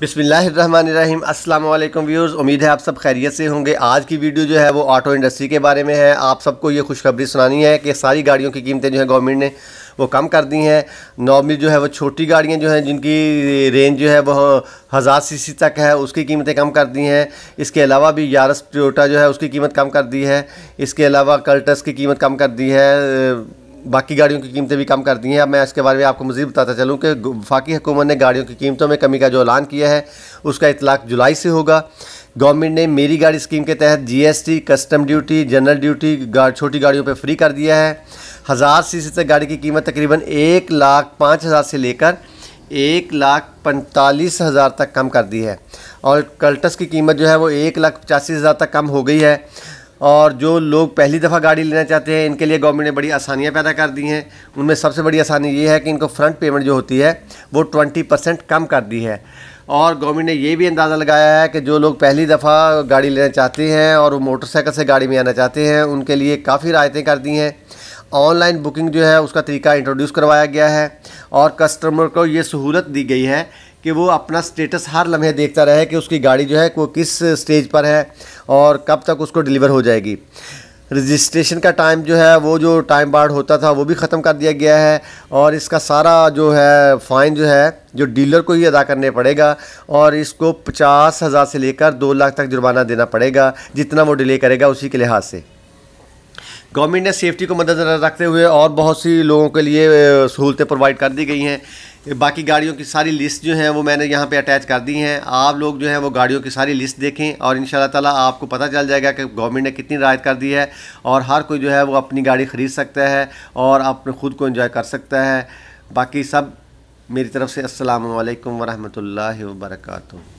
बिसमीम अल्लाम व्यूर्स उम्मीद है आप सब खैरियत से होंगे आज की वीडियो जो है वो ऑटो इंडस्ट्री के बारे में है आप सबको ये खुशखबरी सुनानी है कि सारी गाड़ियों की कीमतें जो है गवर्नमेंट ने वो कम कर दी हैं नॉर्मली जो है वो छोटी गाड़ियाँ जो हैं जिनकी रेंज जो है वो हज़ार सी तक है उसकी कीमतें कम कर दी हैं इसके अलावा भी यारस टोयोटा जो है उसकी कीमत कम कर दी है इसके अलावा कल्टस की कीमत कम कर दी है बाकी गाड़ियों की कीमतें भी कम कर दी हैं अब मैं इसके बारे में आपको मज़ीद बताता चलूँ कि वफाकी हुकूमत ने गाड़ियों की कीमतों में कमी का जो ऐलान किया है उसका इतलाक जुलाई से होगा गवर्नमेंट ने मेरी गाड़ी स्कीम के तहत GST, custom duty general duty गाड़, छोटी गाड़ियों पर फ्री कर दिया है हज़ार सी तक गाड़ी की कीमत तकरीबन एक लाख पाँच हज़ार से लेकर एक लाख पैंतालीस हज़ार तक कम कर दी है और कल्टस की कीमत जो है वो एक लाख पचासी हज़ार तक कम हो गई है और जो लोग पहली दफ़ा गाड़ी लेना चाहते हैं इनके लिए गवर्नमेंट ने बड़ी आसानियाँ पैदा कर दी हैं उनमें सबसे बड़ी आसानी ये है कि इनको फ्रंट पेमेंट जो होती है वो ट्वेंटी परसेंट कम कर दी है और गवर्नमेंट ने ये भी अंदाज़ा लगाया है कि जो लोग पहली दफ़ा गाड़ी लेना चाहते हैं और वो मोटरसाइकिल से गाड़ी में आना चाहते हैं उनके लिए काफ़ी रायतें कर दी हैं ऑनलाइन बुकिंग जो है उसका तरीका इंट्रोड्यूस करवाया गया है और कस्टमर को ये सहूलत दी गई है कि वो अपना स्टेटस हर लम्हे देखता रहे कि उसकी गाड़ी जो है वो किस स्टेज पर है और कब तक उसको डिलीवर हो जाएगी रजिस्ट्रेशन का टाइम जो है वो जो टाइम बाढ़ होता था वो भी ख़त्म कर दिया गया है और इसका सारा जो है फ़ाइन जो है जो डीलर को ही अदा करने पड़ेगा और इसको पचास हज़ार से लेकर दो लाख तक जुर्माना देना पड़ेगा जितना वो डिले करेगा उसी के लिहाज से गवर्नमेंट ने सेफ्टी को मद्देनजर रखते हुए और बहुत सी लोगों के लिए सहूलतें प्रोवाइड कर दी गई हैं बाकी गाड़ियों की सारी लिस्ट जो है वो मैंने यहाँ पे अटैच कर दी हैं आप लोग जो है वो गाड़ियों की सारी लिस्ट देखें और इन ताला आपको पता चल जाएगा कि गवर्नमेंट ने कितनी रायत कर दी है और हर कोई जो है वो अपनी गाड़ी ख़रीद सकता है और अपने ख़ुद को इन्जॉय कर सकता है बाकी सब मेरी तरफ से असलकम वरहमल वर्का